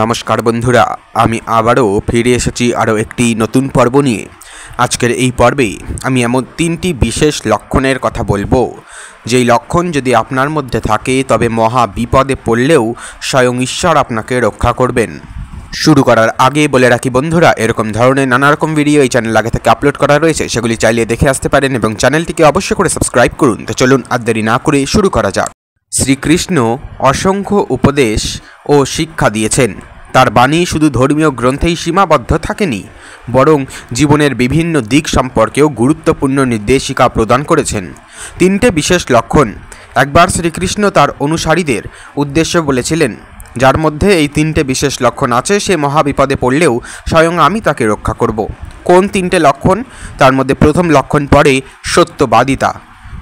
নমস্কার বন্ধুরা আমি আবারও ফিরে এসেছি আরও একটি নতুন পর্ব নিয়ে আজকের এই পর্বে আমি এমন তিনটি বিশেষ লক্ষণের কথা বলবো যেই লক্ষণ যদি আপনার মধ্যে থাকে তবে মহা বিপদে পড়লেও স্বয়ং ঈশ্বর আপনাকে রক্ষা করবেন শুরু করার আগে বলে রাখি বন্ধুরা এরকম ধরনের নানা রকম ভিডিও এই চ্যানেল আগে থেকে আপলোড করা রয়েছে সেগুলি চাইলে দেখে আসতে পারেন এবং চ্যানেলটিকে অবশ্যই করে সাবস্ক্রাইব করুন তো চলুন আর দেরি না করে শুরু করা যাক শ্রীকৃষ্ণ অসংখ্য উপদেশ ও শিক্ষা দিয়েছেন তার বাণী শুধু ধর্মীয় গ্রন্থেই সীমাবদ্ধ থাকেনি বরং জীবনের বিভিন্ন দিক সম্পর্কেও গুরুত্বপূর্ণ নির্দেশিকা প্রদান করেছেন তিনটে বিশেষ লক্ষণ একবার শ্রীকৃষ্ণ তার অনুসারীদের উদ্দেশ্য বলেছিলেন যার মধ্যে এই তিনটে বিশেষ লক্ষণ আছে সে মহাবিপদে পড়লেও স্বয়ং আমি তাকে রক্ষা করব কোন তিনটে লক্ষণ তার মধ্যে প্রথম লক্ষণ পড়ে সত্যবাদিতা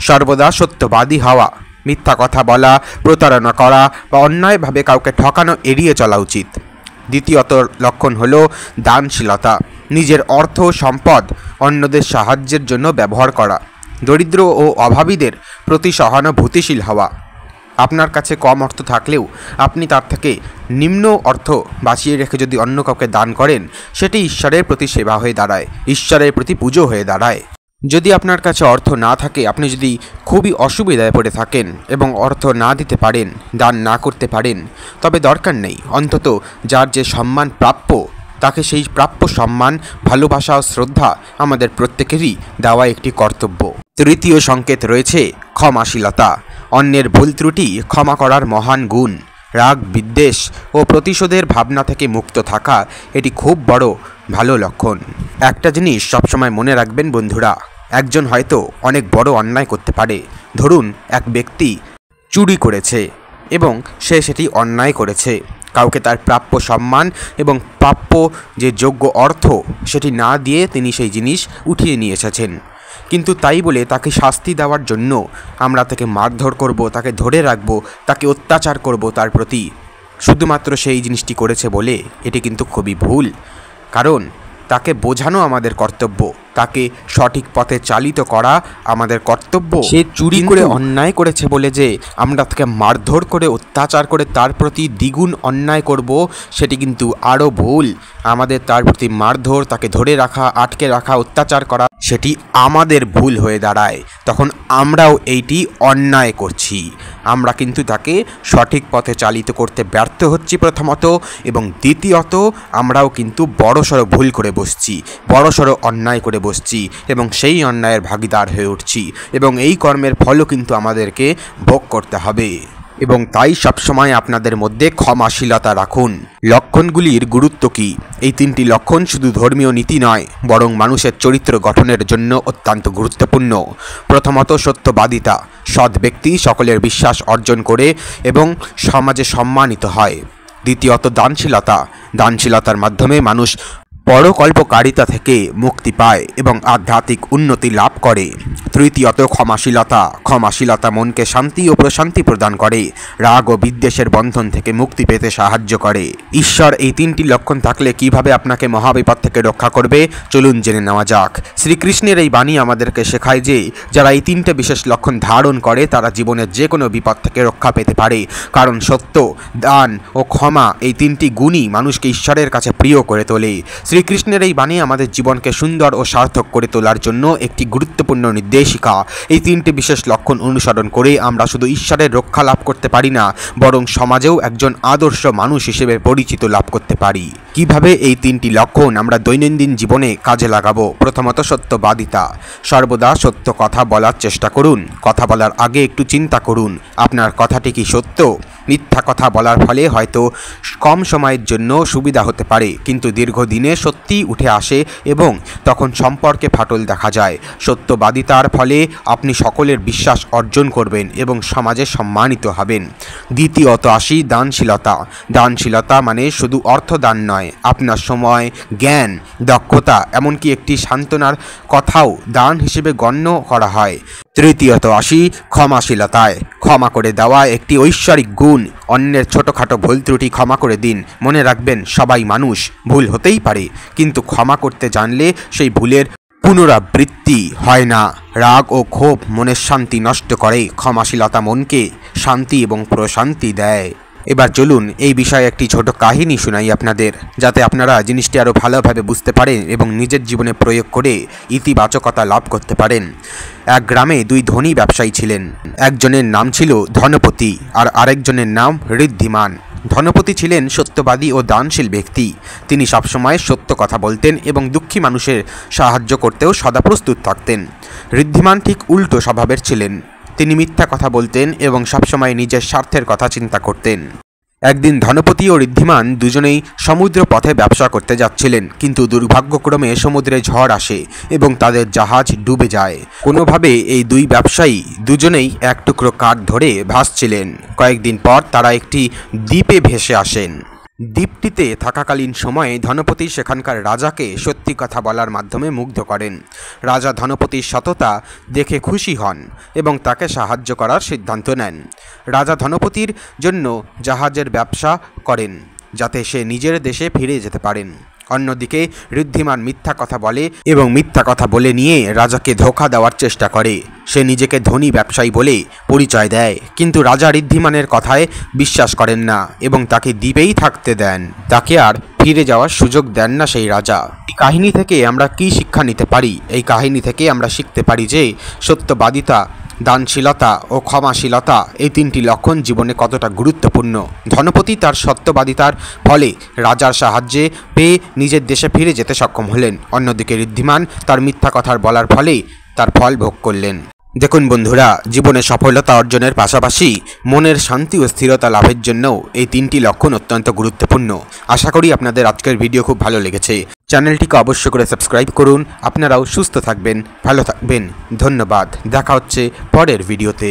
সর্বদা সত্যবাদী হওয়া মিথ্যা কথা বলা প্রতারণা করা বা অন্যায়ভাবে কাউকে ঠকানো এড়িয়ে চলা উচিত দ্বিতীয়ত লক্ষণ হল দানশীলতা নিজের অর্থ সম্পদ অন্যদের সাহায্যের জন্য ব্যবহার করা দরিদ্র ও অভাবীদের প্রতি সহানুভূতিশীল হওয়া আপনার কাছে কম অর্থ থাকলেও আপনি তার থেকে নিম্ন অর্থ বাঁচিয়ে রেখে যদি অন্য কাউকে দান করেন সেটি ঈশ্বরের প্রতি সেবা হয়ে দাঁড়ায় ঈশ্বরের প্রতি পুজো হয়ে দাঁড়ায় যদি আপনার কাছে অর্থ না থাকে আপনি যদি খুবই অসুবিধায় পড়ে থাকেন এবং অর্থ না দিতে পারেন দান না করতে পারেন তবে দরকার নেই অন্তত যার যে সম্মান প্রাপ্য তাকে সেই প্রাপ্য সম্মান ভালোবাসা ও শ্রদ্ধা আমাদের প্রত্যেকেরই দেওয়া একটি কর্তব্য তৃতীয় সংকেত রয়েছে ক্ষমাশীলতা অন্যের ভুল ত্রুটি ক্ষমা করার মহান গুণ রাগ বিদ্বেষ ও প্রতিশোধের ভাবনা থেকে মুক্ত থাকা এটি খুব বড় ভালো লক্ষণ একটা জিনিস সবসময় মনে রাখবেন বন্ধুরা একজন হয়তো অনেক বড় অন্যায় করতে পারে ধরুন এক ব্যক্তি চুরি করেছে এবং সে সেটি অন্যায় করেছে কাউকে তার প্রাপ্য সম্মান এবং প্রাপ্য যে যোগ্য অর্থ সেটি না দিয়ে তিনি সেই জিনিস উঠিয়ে নিয়ে এসেছেন কিন্তু তাই বলে তাকে শাস্তি দেওয়ার জন্য আমরা তাকে মারধর করব তাকে ধরে রাখব তাকে অত্যাচার করব তার প্রতি শুধুমাত্র সেই জিনিসটি করেছে বলে এটি কিন্তু খুবই ভুল কারণ তাকে বোঝানো আমাদের কর্তব্য তাকে সঠিক পথে চালিত করা আমাদের কর্তব্য সে চুরি করে অন্যায় করেছে বলে যে আমরা তাকে মারধর করে অত্যাচার করে তার প্রতি দ্বিগুণ অন্যায় করব সেটি কিন্তু আরও ভুল আমাদের তার প্রতি মারধর তাকে ধরে রাখা আটকে রাখা অত্যাচার করা সেটি আমাদের ভুল হয়ে দাঁড়ায় তখন আমরাও এইটি অন্যায় করছি আমরা কিন্তু তাকে সঠিক পথে চালিত করতে ব্যর্থ হচ্ছি প্রথমত এবং দ্বিতীয়ত আমরাও কিন্তু বড়সড় ভুল করে বসছি বড়সড় অন্যায় করে হয়ে বসছি এবং সেই অন্যায়ের ভাগিদার হয়ে উঠছি এবং এই কর্মের ফলও কিন্তু আমাদেরকে ভোগ করতে হবে এবং তাই সবসময় আপনাদের মধ্যে ক্ষমাশীলতা রাখুন লক্ষণগুলির গুরুত্ব কি এই তিনটি লক্ষণ শুধু ধর্মীয় নীতি নয় বরং মানুষের চরিত্র গঠনের জন্য অত্যন্ত গুরুত্বপূর্ণ প্রথমত সত্যবাদিতা সৎ ব্যক্তি সকলের বিশ্বাস অর্জন করে এবং সমাজে সম্মানিত হয় দ্বিতীয়ত দানশীলতা দানশীলতার মাধ্যমে মানুষ পরকল্পকারিতা থেকে মুক্তি পায় এবং আধ্যাত্মিক উন্নতি লাভ করে তৃতীয়ত ক্ষমাশীলতা ক্ষমাশীলতা মনকে শান্তি ও প্রশান্তি প্রদান করে রাগ ও বিদ্বেষের বন্ধন থেকে মুক্তি পেতে সাহায্য করে ঈশ্বর এই তিনটি লক্ষণ থাকলে কিভাবে আপনাকে মহাবিপদ থেকে রক্ষা করবে চলুন জেনে নেওয়া যাক শ্রীকৃষ্ণের এই বাণী আমাদেরকে শেখায় যে যারা এই তিনটে বিশেষ লক্ষণ ধারণ করে তারা জীবনের যে কোনো বিপদ থেকে রক্ষা পেতে পারে কারণ সত্য দান ও ক্ষমা এই তিনটি গুণই মানুষকে ঈশ্বরের কাছে প্রিয় করে তোলে শ্রী শ্রীকৃষ্ণের এই বাণী আমাদের জীবনকে সুন্দর ও সার্থক করে তোলার জন্য একটি গুরুত্বপূর্ণ নির্দেশিকা এই তিনটি বিশেষ লক্ষণ অনুসরণ করে আমরা শুধু ঈশ্বরের রক্ষা লাভ করতে পারি না বরং সমাজেও একজন আদর্শ মানুষ হিসেবে পরিচিত লাভ করতে পারি কিভাবে এই তিনটি লক্ষণ আমরা দৈনন্দিন জীবনে কাজে লাগাবো প্রথমত সত্যবাদিতা সর্বদা সত্য কথা বলার চেষ্টা করুন কথা বলার আগে একটু চিন্তা করুন আপনার কথাটি কি সত্য মিথ্যা কথা বলার ফলে হয়তো কম সময়ের জন্য সুবিধা হতে পারে কিন্তু দীর্ঘদিনে সত্যি উঠে আসে এবং তখন সম্পর্কে ফাটল দেখা যায় সত্যবাদিতার ফলে আপনি সকলের বিশ্বাস অর্জন করবেন এবং সমাজে সম্মানিত হবেন দ্বিতীয়ত আসি দানশীলতা দানশীলতা মানে শুধু অর্থদান নয় আপনার সময় জ্ঞান দক্ষতা এমনকি একটি সান্ত্বনার কথাও দান হিসেবে গণ্য করা হয় তৃতীয়ত আসি ক্ষমাশীলতায় ক্ষমা করে দেওয়া একটি ঐশ্বরিক গুণ অন্যের ছোটোখাটো ভুল ত্রুটি ক্ষমা করে দিন মনে রাখবেন সবাই মানুষ ভুল হতেই পারে কিন্তু ক্ষমা করতে জানলে সেই ভুলের পুনরাবৃত্তি হয় না রাগ ও ক্ষোভ মনের শান্তি নষ্ট করে ক্ষমাশীলতা মনকে শান্তি এবং প্রশান্তি দেয় এবার চলুন এই বিষয়ে একটি ছোট কাহিনী শোনাই আপনাদের যাতে আপনারা জিনিসটি আরও ভালোভাবে বুঝতে পারেন এবং নিজের জীবনে প্রয়োগ করে ইতিবাচকতা লাভ করতে পারেন এক গ্রামে দুই ধনী ব্যবসায়ী ছিলেন একজনের নাম ছিল ধনপতি আর আরেকজনের নাম ঋদ্ধিমান ধনপতি ছিলেন সত্যবাদী ও দানশীল ব্যক্তি তিনি সবসময় সত্য কথা বলতেন এবং দুঃখী মানুষের সাহায্য করতেও সদা প্রস্তুত থাকতেন ঋদ্ধিমান ঠিক উল্টো স্বভাবের ছিলেন তিনি মিথ্যা কথা বলতেন এবং সবসময় নিজের স্বার্থের কথা চিন্তা করতেন একদিন ধনপতি ও ঋদ্ধিমান দুজনেই সমুদ্র পথে ব্যবসা করতে যাচ্ছিলেন কিন্তু দুর্ভাগ্যক্রমে সমুদ্রে ঝড় আসে এবং তাদের জাহাজ ডুবে যায় কোনোভাবে এই দুই ব্যবসায়ী দুজনেই এক টুকরো কাঠ ধরে ভাসছিলেন কয়েকদিন পর তারা একটি দ্বীপে ভেসে আসেন দ্বীপটিতে থাকাকালীন সময়ে ধনপতি সেখানকার রাজাকে সত্যি কথা বলার মাধ্যমে মুগ্ধ করেন রাজা ধনপতির সততা দেখে খুশি হন এবং তাকে সাহায্য করার সিদ্ধান্ত নেন রাজা ধনপতির জন্য জাহাজের ব্যবসা করেন যাতে সে নিজের দেশে ফিরে যেতে পারেন অন্যদিকে ঋদ্ধিমান মিথ্যা কথা বলে এবং মিথ্যা কথা বলে নিয়ে রাজাকে ধোকা দেওয়ার চেষ্টা করে সে নিজেকে ধনী ব্যবসায়ী বলে পরিচয় দেয় কিন্তু রাজা ঋদ্ধিমানের কথায় বিশ্বাস করেন না এবং তাকে দ্বীপেই থাকতে দেন তাকে আর ফিরে যাওয়ার সুযোগ দেন না সেই রাজা এই কাহিনী থেকে আমরা কি শিক্ষা নিতে পারি এই কাহিনী থেকে আমরা শিখতে পারি যে সত্যবাদিতা দানশীলতা ও ক্ষমাশীলতা এই তিনটি লক্ষণ জীবনে কতটা গুরুত্বপূর্ণ ধনপতি তার সত্যবাদিতার ফলে রাজার সাহায্যে পেয়ে নিজের দেশে ফিরে যেতে সক্ষম হলেন অন্যদিকে ঋদ্ধিমান তার মিথ্যা কথার বলার ফলে তার ফল ভোগ করলেন দেখুন বন্ধুরা জীবনে সফলতা অর্জনের পাশাপাশি মনের শান্তি ও স্থিরতা লাভের জন্যও এই তিনটি লক্ষণ অত্যন্ত গুরুত্বপূর্ণ আশা করি আপনাদের আজকের ভিডিও খুব ভালো লেগেছে চ্যানেলটিকে অবশ্য করে সাবস্ক্রাইব করুন আপনারাও সুস্থ থাকবেন ভালো থাকবেন ধন্যবাদ দেখা হচ্ছে পরের ভিডিওতে